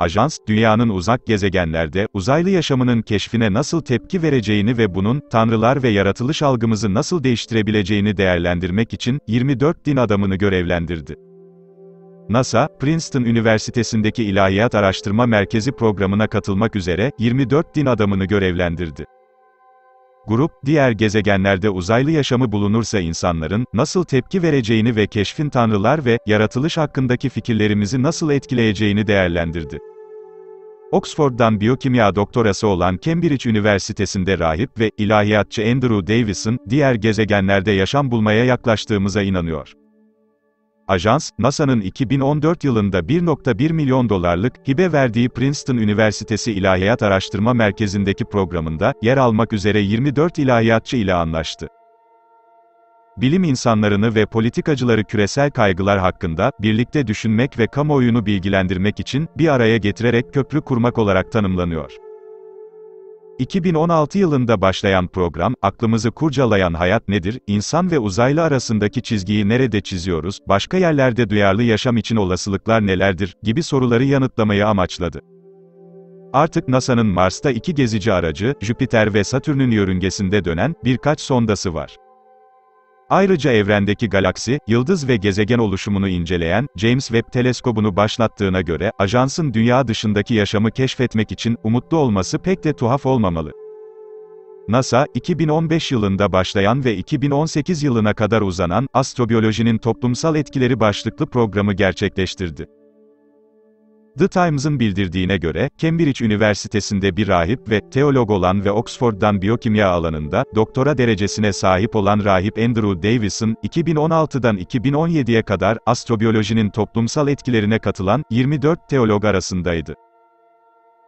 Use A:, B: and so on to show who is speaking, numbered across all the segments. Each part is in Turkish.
A: Ajans, dünyanın uzak gezegenlerde uzaylı yaşamının keşfine nasıl tepki vereceğini ve bunun tanrılar ve yaratılış algımızı nasıl değiştirebileceğini değerlendirmek için 24 din adamını görevlendirdi. NASA, Princeton Üniversitesi'ndeki İlahiyat Araştırma Merkezi programına katılmak üzere 24 din adamını görevlendirdi. Grup, diğer gezegenlerde uzaylı yaşamı bulunursa insanların nasıl tepki vereceğini ve keşfin tanrılar ve yaratılış hakkındaki fikirlerimizi nasıl etkileyeceğini değerlendirdi. Oxford'dan biyokimya doktorası olan Cambridge Üniversitesi'nde rahip ve ilahiyatçı Andrew Davison, diğer gezegenlerde yaşam bulmaya yaklaştığımıza inanıyor. Ajans, NASA'nın 2014 yılında 1.1 milyon dolarlık hibe verdiği Princeton Üniversitesi İlahiyat Araştırma Merkezi'ndeki programında yer almak üzere 24 ilahiyatçı ile anlaştı bilim insanlarını ve politikacıları küresel kaygılar hakkında, birlikte düşünmek ve kamuoyunu bilgilendirmek için, bir araya getirerek köprü kurmak olarak tanımlanıyor. 2016 yılında başlayan program, aklımızı kurcalayan hayat nedir, insan ve uzaylı arasındaki çizgiyi nerede çiziyoruz, başka yerlerde duyarlı yaşam için olasılıklar nelerdir, gibi soruları yanıtlamayı amaçladı. Artık NASA'nın Mars'ta iki gezici aracı, Jüpiter ve Satürn'ün yörüngesinde dönen, birkaç sondası var. Ayrıca evrendeki galaksi, yıldız ve gezegen oluşumunu inceleyen James Webb teleskobunu başlattığına göre ajansın dünya dışındaki yaşamı keşfetmek için umutlu olması pek de tuhaf olmamalı. NASA, 2015 yılında başlayan ve 2018 yılına kadar uzanan, Astrobiyolojinin Toplumsal Etkileri başlıklı programı gerçekleştirdi. The Times'ın bildirdiğine göre, Cambridge Üniversitesi'nde bir rahip ve teolog olan ve Oxford'dan biyokimya alanında doktora derecesine sahip olan rahip Andrew Davison, 2016'dan 2017'ye kadar astrobiyolojinin toplumsal etkilerine katılan 24 teolog arasındaydı.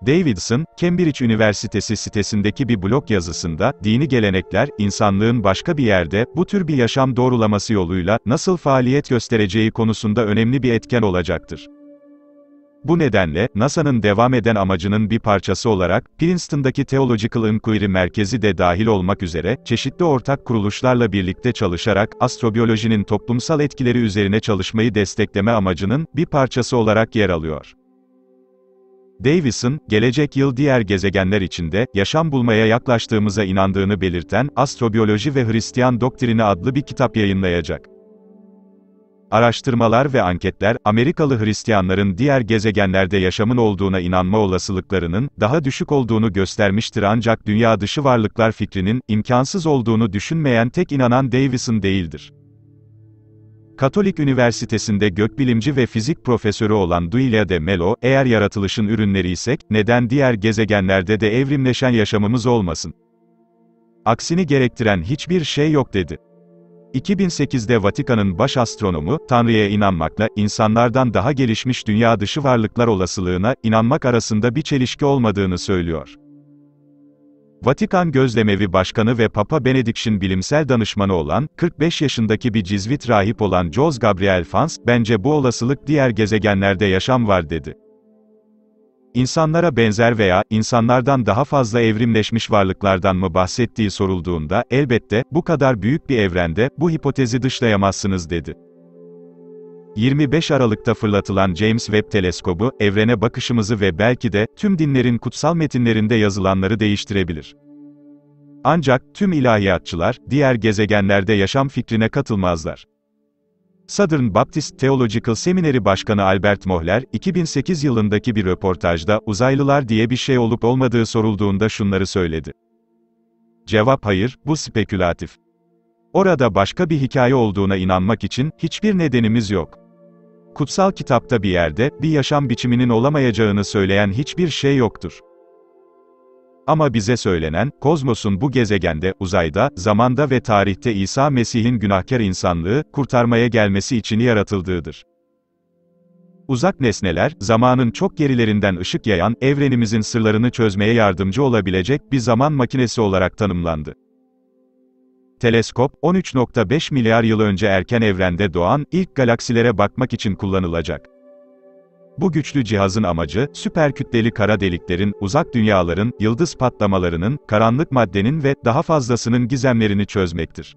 A: Davidson, Cambridge Üniversitesi sitesindeki bir blog yazısında, dini gelenekler, insanlığın başka bir yerde, bu tür bir yaşam doğrulaması yoluyla, nasıl faaliyet göstereceği konusunda önemli bir etken olacaktır. Bu nedenle, NASA'nın devam eden amacının bir parçası olarak, Princeton'daki Theological Inquiry Merkezi de dahil olmak üzere, çeşitli ortak kuruluşlarla birlikte çalışarak, astrobiyolojinin toplumsal etkileri üzerine çalışmayı destekleme amacının, bir parçası olarak yer alıyor. Davison, gelecek yıl diğer gezegenler içinde, yaşam bulmaya yaklaştığımıza inandığını belirten, Astrobiyoloji ve Hristiyan Doktrini adlı bir kitap yayınlayacak. Araştırmalar ve anketler, Amerikalı Hristiyanların diğer gezegenlerde yaşamın olduğuna inanma olasılıklarının daha düşük olduğunu göstermiştir ancak dünya dışı varlıklar fikrinin imkansız olduğunu düşünmeyen tek inanan Davison değildir. Katolik Üniversitesi'nde gökbilimci ve fizik profesörü olan Duilha de Melo, eğer yaratılışın ürünleri isek, neden diğer gezegenlerde de evrimleşen yaşamımız olmasın? Aksini gerektiren hiçbir şey yok dedi. 2008'de Vatikan'ın baş astronomu, Tanrı'ya inanmakla, insanlardan daha gelişmiş dünya dışı varlıklar olasılığına, inanmak arasında bir çelişki olmadığını söylüyor. Vatikan Gözlemevi Başkanı ve Papa Benedikşin bilimsel danışmanı olan, 45 yaşındaki bir cizvit rahip olan Jos Gabriel Fans, bence bu olasılık diğer gezegenlerde yaşam var dedi. İnsanlara benzer veya insanlardan daha fazla evrimleşmiş varlıklardan mı bahsettiği sorulduğunda elbette bu kadar büyük bir evrende bu hipotezi dışlayamazsınız dedi. 25 Aralık'ta fırlatılan James Webb teleskobu evrene bakışımızı ve belki de tüm dinlerin kutsal metinlerinde yazılanları değiştirebilir. Ancak tüm ilahiyatçılar diğer gezegenlerde yaşam fikrine katılmazlar. Southern Baptist Theological Seminary Başkanı Albert Mohler, 2008 yılındaki bir röportajda, uzaylılar diye bir şey olup olmadığı sorulduğunda şunları söyledi. Cevap hayır, bu spekülatif. Orada başka bir hikaye olduğuna inanmak için, hiçbir nedenimiz yok. Kutsal kitapta bir yerde, bir yaşam biçiminin olamayacağını söyleyen hiçbir şey yoktur. Ama bize söylenen, kozmosun bu gezegende, uzayda, zamanda ve tarihte İsa Mesih'in günahkar insanlığı, kurtarmaya gelmesi için yaratıldığıdır. Uzak nesneler, zamanın çok gerilerinden ışık yayan, evrenimizin sırlarını çözmeye yardımcı olabilecek bir zaman makinesi olarak tanımlandı. Teleskop, 13.5 milyar yıl önce erken evrende doğan, ilk galaksilere bakmak için kullanılacak. Bu güçlü cihazın amacı, süper kütleli kara deliklerin, uzak dünyaların, yıldız patlamalarının, karanlık maddenin ve daha fazlasının gizemlerini çözmektir.